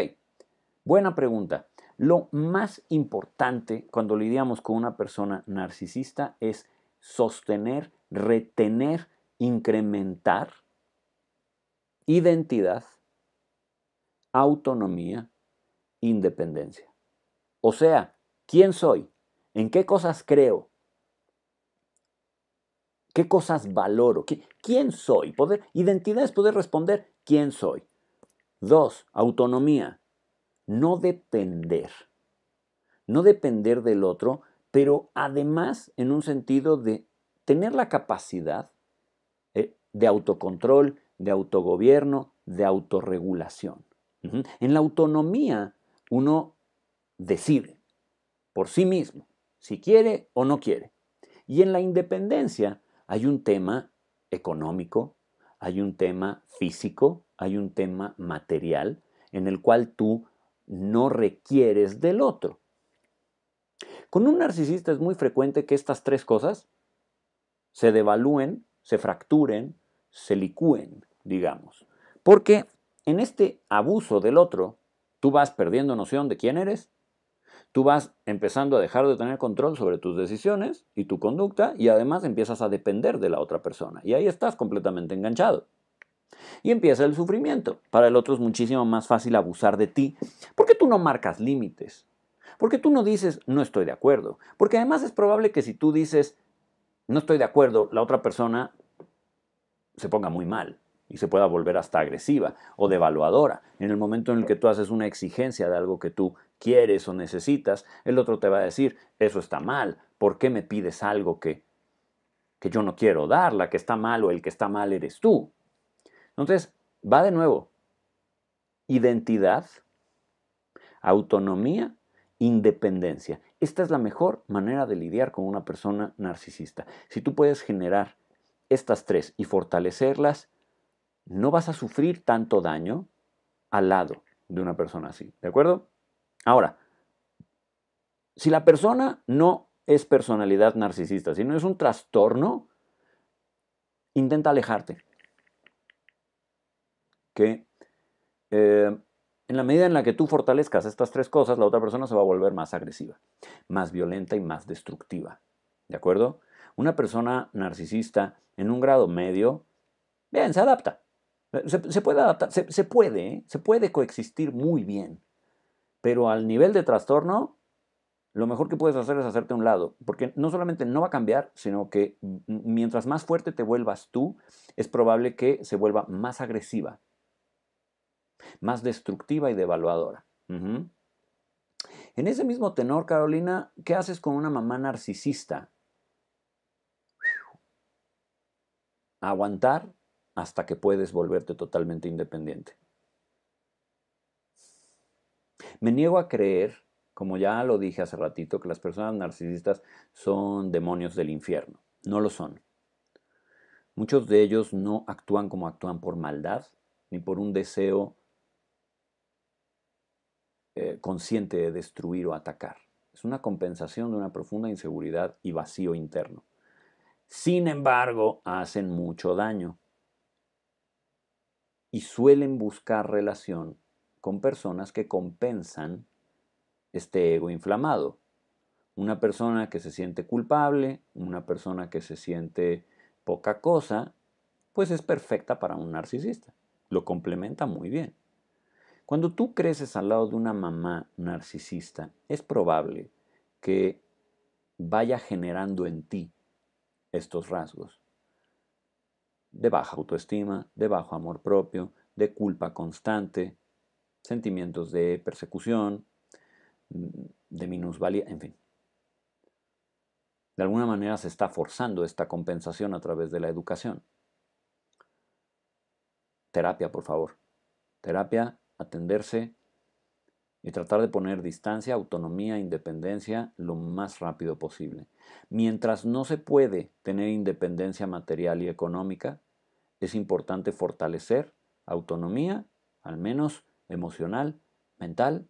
buena pregunta. Lo más importante cuando lidiamos con una persona narcisista es sostener, retener, incrementar identidad, autonomía, independencia. O sea, ¿quién soy? ¿En qué cosas creo? ¿Qué cosas valoro? ¿Quién soy? Poder, identidad es poder responder quién soy. Dos, autonomía no depender, no depender del otro, pero además en un sentido de tener la capacidad eh, de autocontrol, de autogobierno, de autorregulación. En la autonomía uno decide por sí mismo si quiere o no quiere. Y en la independencia hay un tema económico, hay un tema físico, hay un tema material en el cual tú no requieres del otro. Con un narcisista es muy frecuente que estas tres cosas se devalúen, se fracturen, se licúen, digamos. Porque en este abuso del otro, tú vas perdiendo noción de quién eres, tú vas empezando a dejar de tener control sobre tus decisiones y tu conducta y además empiezas a depender de la otra persona. Y ahí estás completamente enganchado. Y empieza el sufrimiento. Para el otro es muchísimo más fácil abusar de ti, porque tú no marcas límites, porque tú no dices no estoy de acuerdo, porque además es probable que si tú dices no estoy de acuerdo, la otra persona se ponga muy mal y se pueda volver hasta agresiva o devaluadora. En el momento en el que tú haces una exigencia de algo que tú quieres o necesitas, el otro te va a decir, eso está mal, ¿por qué me pides algo que, que yo no quiero dar? La que está mal o el que está mal eres tú. Entonces, va de nuevo. Identidad, autonomía, independencia. Esta es la mejor manera de lidiar con una persona narcisista. Si tú puedes generar estas tres y fortalecerlas, no vas a sufrir tanto daño al lado de una persona así. ¿De acuerdo? Ahora, si la persona no es personalidad narcisista, sino es un trastorno, intenta alejarte que eh, en la medida en la que tú fortalezcas estas tres cosas, la otra persona se va a volver más agresiva, más violenta y más destructiva. ¿De acuerdo? Una persona narcisista en un grado medio, bien, se adapta. Se, puede adaptar, se, puede, ¿eh? se puede coexistir muy bien. Pero al nivel de trastorno, lo mejor que puedes hacer es hacerte a un lado, porque no solamente no va a cambiar, sino que mientras más fuerte te vuelvas tú, es probable que se vuelva más agresiva más destructiva y devaluadora. En ese mismo tenor, Carolina, ¿qué haces con una mamá narcisista? Aguantar hasta que puedes volverte totalmente independiente. Me niego a creer, como ya lo dije hace ratito, que las personas narcisistas son demonios del infierno. No lo son. Muchos de ellos no actúan como actúan por maldad, ni por un deseo eh, consciente de destruir o atacar. Es una compensación de una profunda inseguridad y vacío interno. Sin embargo, hacen mucho daño y suelen buscar relación con personas que compensan este ego inflamado. Una persona que se siente culpable, una persona que se siente poca cosa, pues es perfecta para un narcisista. Lo complementa muy bien. Cuando tú creces al lado de una mamá narcisista, es probable que vaya generando en ti estos rasgos de baja autoestima, de bajo amor propio, de culpa constante, sentimientos de persecución, de minusvalía, en fin. De alguna manera se está forzando esta compensación a través de la educación. Terapia, por favor. Terapia atenderse y tratar de poner distancia, autonomía, independencia lo más rápido posible. Mientras no se puede tener independencia material y económica, es importante fortalecer autonomía, al menos emocional, mental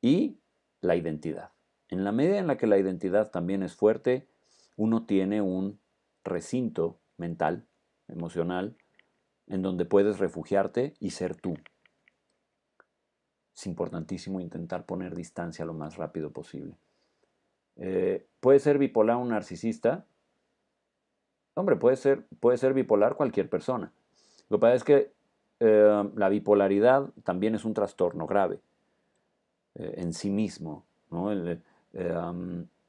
y la identidad. En la medida en la que la identidad también es fuerte, uno tiene un recinto mental, emocional, en donde puedes refugiarte y ser tú, es importantísimo intentar poner distancia lo más rápido posible. Eh, ¿Puede ser bipolar un narcisista? Hombre, puede ser, puede ser bipolar cualquier persona. Lo que pasa es que eh, la bipolaridad también es un trastorno grave eh, en sí mismo.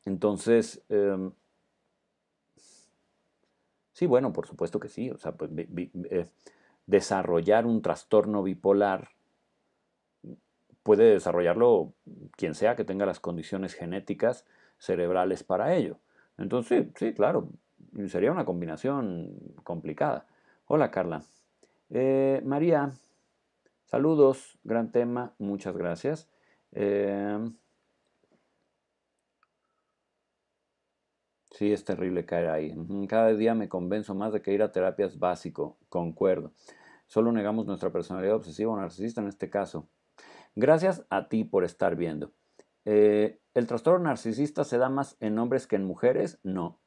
entonces, em, sí, bueno, por supuesto que sí. O sea, pues, desarrollar un trastorno bipolar puede desarrollarlo quien sea que tenga las condiciones genéticas cerebrales para ello. Entonces, sí, sí claro, sería una combinación complicada. Hola Carla. Eh, María, saludos, gran tema, muchas gracias. Eh, sí, es terrible caer ahí. Cada día me convenzo más de que ir a terapias básico, concuerdo. Solo negamos nuestra personalidad obsesiva o narcisista en este caso. Gracias a ti por estar viendo. Eh, ¿El trastorno narcisista se da más en hombres que en mujeres? No.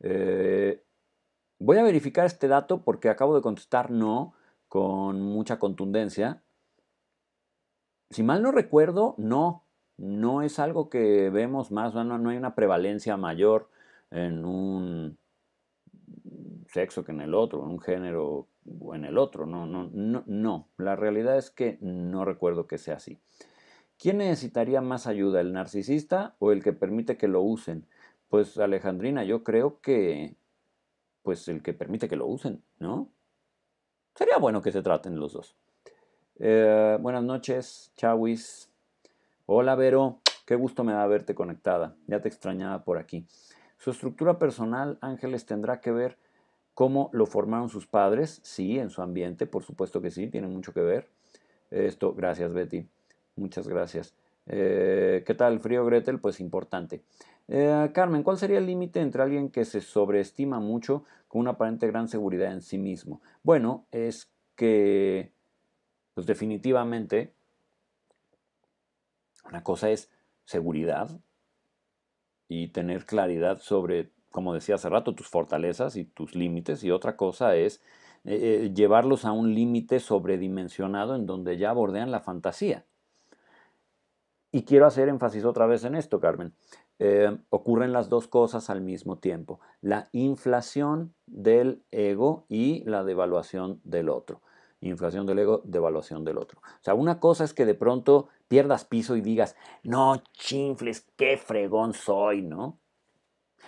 Eh, voy a verificar este dato porque acabo de contestar no con mucha contundencia. Si mal no recuerdo, no. No es algo que vemos más, no, no hay una prevalencia mayor en un sexo que en el otro, en un género o en el otro. No, no, no, no. La realidad es que no recuerdo que sea así. ¿Quién necesitaría más ayuda, el narcisista o el que permite que lo usen? Pues Alejandrina, yo creo que pues el que permite que lo usen, ¿no? Sería bueno que se traten los dos. Eh, buenas noches, Chawis. Hola, Vero. Qué gusto me da verte conectada. Ya te extrañaba por aquí. Su estructura personal, Ángeles, tendrá que ver cómo lo formaron sus padres, sí, en su ambiente, por supuesto que sí, tiene mucho que ver. Esto, gracias Betty, muchas gracias. Eh, ¿Qué tal, frío Gretel? Pues importante. Eh, Carmen, ¿cuál sería el límite entre alguien que se sobreestima mucho con una aparente gran seguridad en sí mismo? Bueno, es que, pues definitivamente, una cosa es seguridad y tener claridad sobre como decía hace rato, tus fortalezas y tus límites, y otra cosa es eh, eh, llevarlos a un límite sobredimensionado en donde ya bordean la fantasía. Y quiero hacer énfasis otra vez en esto, Carmen. Eh, ocurren las dos cosas al mismo tiempo, la inflación del ego y la devaluación del otro. Inflación del ego, devaluación del otro. O sea, una cosa es que de pronto pierdas piso y digas, no, chinfles, qué fregón soy, ¿no?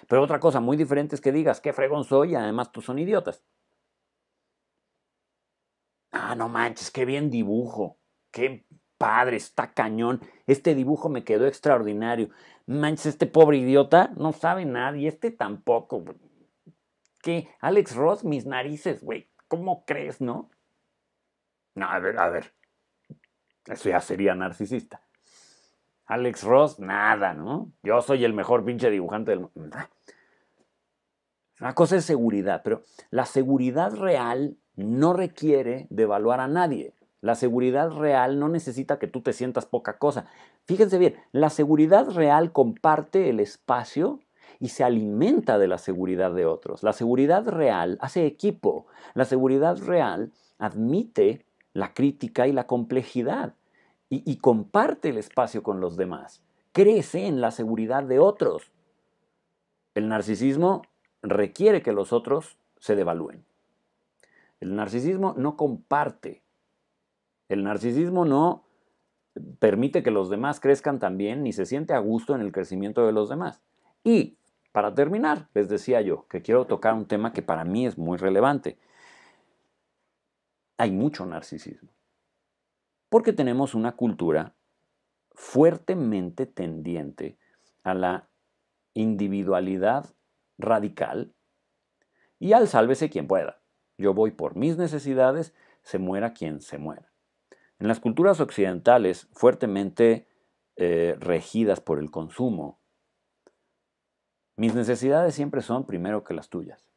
Pero otra cosa muy diferente es que digas, qué fregón soy, y además tú son idiotas. Ah, no manches, qué bien dibujo, qué padre, está cañón, este dibujo me quedó extraordinario. Manches, este pobre idiota no sabe nada y este tampoco. ¿Qué? Alex Ross, mis narices, güey, ¿cómo crees, no? No, a ver, a ver, eso ya sería narcisista. Alex Ross, nada, ¿no? Yo soy el mejor pinche dibujante del mundo. Una cosa es seguridad, pero la seguridad real no requiere devaluar a nadie. La seguridad real no necesita que tú te sientas poca cosa. Fíjense bien, la seguridad real comparte el espacio y se alimenta de la seguridad de otros. La seguridad real hace equipo. La seguridad real admite la crítica y la complejidad y, comparte el espacio con los demás. Crece en la seguridad de otros. El narcisismo requiere que los otros se devalúen. El narcisismo no comparte. El narcisismo no permite que los demás crezcan también ni se siente a gusto en el crecimiento de los demás. Y para terminar, les decía yo que quiero tocar un tema que para mí es muy relevante. Hay mucho narcisismo. Porque tenemos una cultura fuertemente tendiente a la individualidad radical y al sálvese quien pueda. Yo voy por mis necesidades, se muera quien se muera. En las culturas occidentales, fuertemente eh, regidas por el consumo, mis necesidades siempre son primero que las tuyas.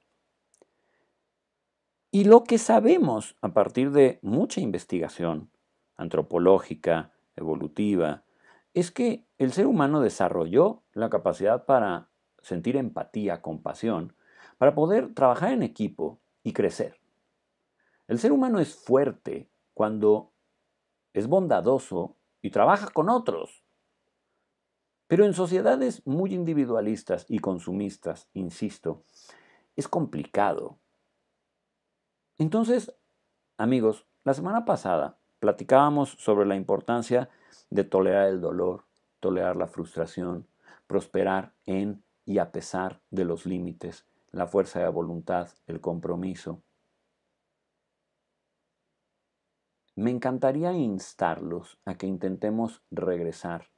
Y lo que sabemos a partir de mucha investigación antropológica, evolutiva, es que el ser humano desarrolló la capacidad para sentir empatía, compasión, para poder trabajar en equipo y crecer. El ser humano es fuerte cuando es bondadoso y trabaja con otros. Pero en sociedades muy individualistas y consumistas, insisto, es complicado. Entonces, amigos, la semana pasada Platicábamos sobre la importancia de tolerar el dolor, tolerar la frustración, prosperar en y a pesar de los límites, la fuerza de la voluntad, el compromiso. Me encantaría instarlos a que intentemos regresar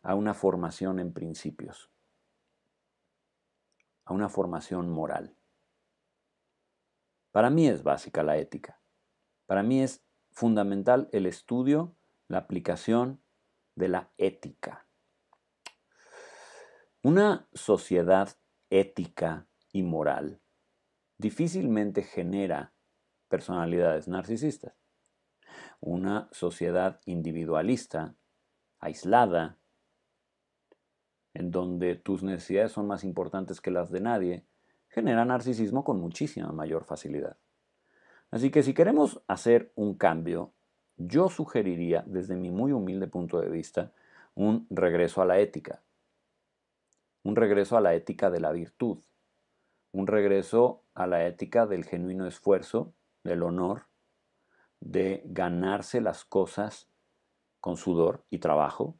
a una formación en principios, a una formación moral. Para mí es básica la ética. Para mí es fundamental el estudio, la aplicación de la ética. Una sociedad ética y moral difícilmente genera personalidades narcisistas. Una sociedad individualista, aislada, en donde tus necesidades son más importantes que las de nadie, genera narcisismo con muchísima mayor facilidad. Así que si queremos hacer un cambio, yo sugeriría, desde mi muy humilde punto de vista, un regreso a la ética. Un regreso a la ética de la virtud. Un regreso a la ética del genuino esfuerzo, del honor, de ganarse las cosas con sudor y trabajo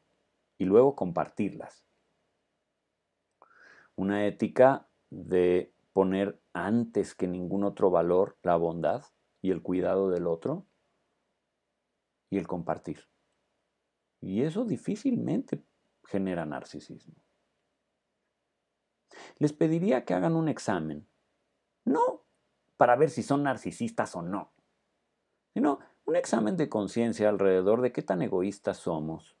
y luego compartirlas. Una ética de poner antes que ningún otro valor la bondad, y el cuidado del otro y el compartir. Y eso difícilmente genera narcisismo. Les pediría que hagan un examen, no para ver si son narcisistas o no, sino un examen de conciencia alrededor de qué tan egoístas somos,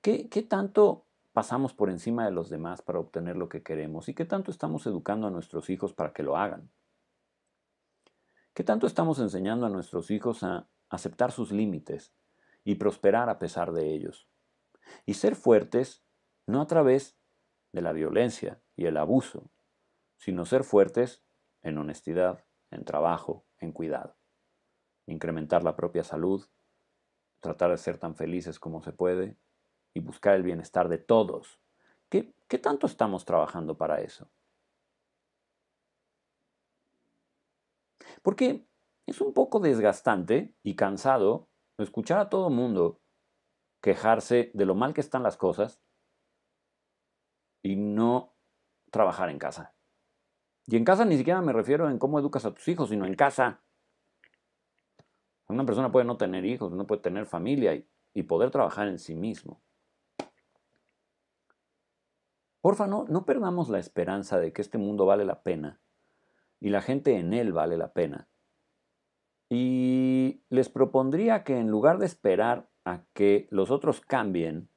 qué, qué tanto pasamos por encima de los demás para obtener lo que queremos y qué tanto estamos educando a nuestros hijos para que lo hagan. ¿Qué tanto estamos enseñando a nuestros hijos a aceptar sus límites y prosperar a pesar de ellos? Y ser fuertes no a través de la violencia y el abuso, sino ser fuertes en honestidad, en trabajo, en cuidado. Incrementar la propia salud, tratar de ser tan felices como se puede y buscar el bienestar de todos. ¿Qué, qué tanto estamos trabajando para eso? Porque es un poco desgastante y cansado escuchar a todo mundo quejarse de lo mal que están las cosas y no trabajar en casa. Y en casa ni siquiera me refiero en cómo educas a tus hijos, sino en casa. Una persona puede no tener hijos, no puede tener familia y, poder trabajar en sí mismo. Órfano, no perdamos la esperanza de que este mundo vale la pena y la gente en él vale la pena. Y les propondría que en lugar de esperar a que los otros cambien,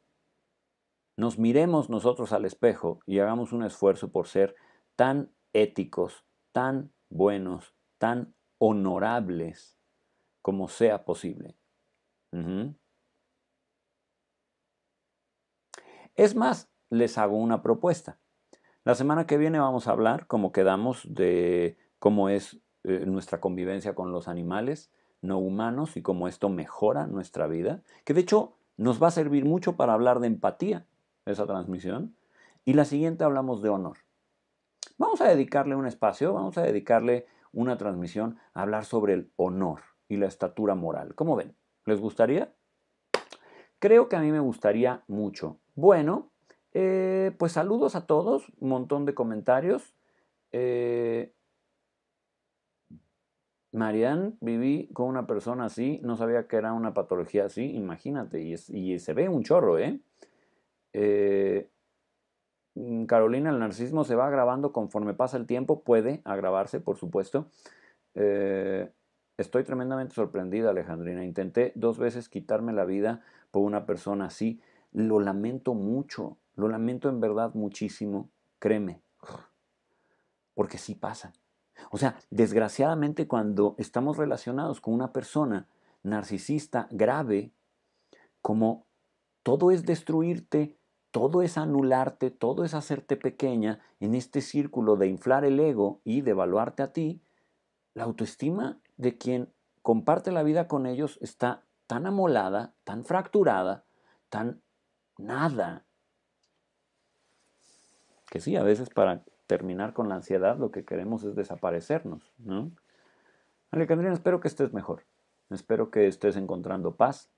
nos miremos nosotros al espejo y hagamos un esfuerzo por ser tan éticos, tan buenos, tan honorables como sea posible. Es más, les hago una propuesta. La semana que viene vamos a hablar, como quedamos, de cómo es eh, nuestra convivencia con los animales no humanos y cómo esto mejora nuestra vida, que de hecho nos va a servir mucho para hablar de empatía, esa transmisión. Y la siguiente hablamos de honor. Vamos a dedicarle un espacio, vamos a dedicarle una transmisión a hablar sobre el honor y la estatura moral. ¿Cómo ven? ¿Les gustaría? Creo que a mí me gustaría mucho. Bueno, eh, pues saludos a todos, un montón de comentarios. Eh, Marianne, viví con una persona así, no sabía que era una patología así, imagínate, y, se ve un chorro, ¿eh? eh mm, Carolina, el narcisismo se va agravando conforme pasa el tiempo, puede agravarse, por supuesto. estoy tremendamente sorprendida, Alejandrina. Intenté dos veces quitarme la vida por una persona así. Lo lamento mucho. Lo lamento en verdad muchísimo, créeme, porque sí pasa. O sea, desgraciadamente cuando estamos relacionados con una persona narcisista grave, como todo es destruirte, todo es anularte, todo es hacerte pequeña en este círculo de inflar el ego y devaluarte a ti, la autoestima de quien comparte la vida con ellos está tan amolada, tan fracturada, tan nada, que sí, a veces para terminar con la ansiedad lo que queremos es desaparecernos, ¿no? Alejandrina, espero que estés mejor, espero que estés encontrando paz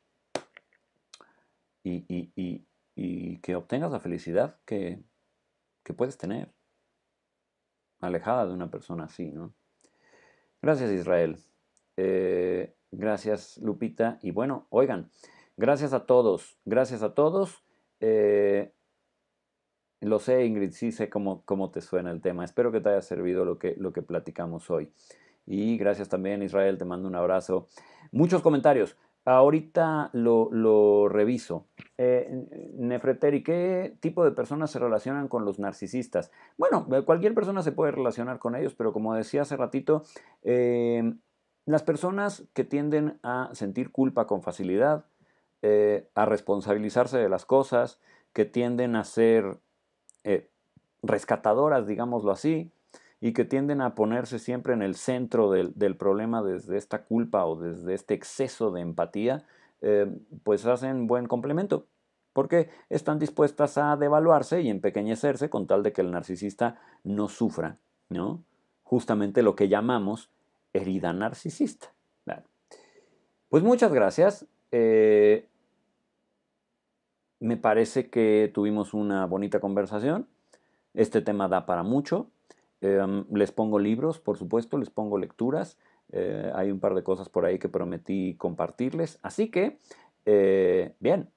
y, y, y, que obtengas la felicidad que, puedes tener, alejada de una persona así, ¿no? Gracias Israel, eh, gracias Lupita y bueno, oigan, gracias a todos, gracias a todos. Eh, lo sé, Ingrid, sí sé cómo, cómo te suena el tema. Espero que te haya servido lo que, lo que platicamos hoy. Y gracias también, Israel, te mando un abrazo. Muchos comentarios. Ahorita lo, reviso. Eh, Nefreteri, ¿qué tipo de personas se relacionan con los narcisistas? Bueno, eh, cualquier persona se puede relacionar con ellos, pero como decía hace ratito, eh, las personas que tienden a sentir culpa con facilidad, eh, a responsabilizarse de las cosas, que tienden a ser eh, rescatadoras, digámoslo así, y que tienden a ponerse siempre en el centro del, problema desde esta culpa o desde este exceso de empatía, eh, pues hacen buen complemento, porque están dispuestas a devaluarse y empequeñecerse con tal de que el narcisista no sufra, ¿no? Justamente lo que llamamos herida narcisista. Pues muchas gracias. Eh, me parece que tuvimos una bonita conversación. Este tema da para mucho. Em, les pongo libros, por supuesto, les pongo lecturas. Eh, hay un par de cosas por ahí que prometí compartirles. Así que, eh, bien,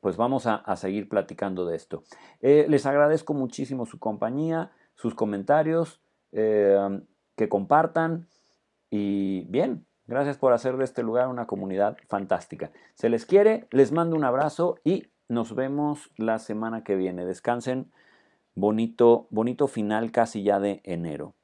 pues vamos a, a, seguir platicando de esto. Eh, les agradezco muchísimo su compañía, sus comentarios, em, que compartan y bien, Gracias por hacer de este lugar una comunidad fantástica. Se les quiere, les mando un abrazo y nos vemos la semana que viene. Descansen. Bonito, bonito final casi ya de enero.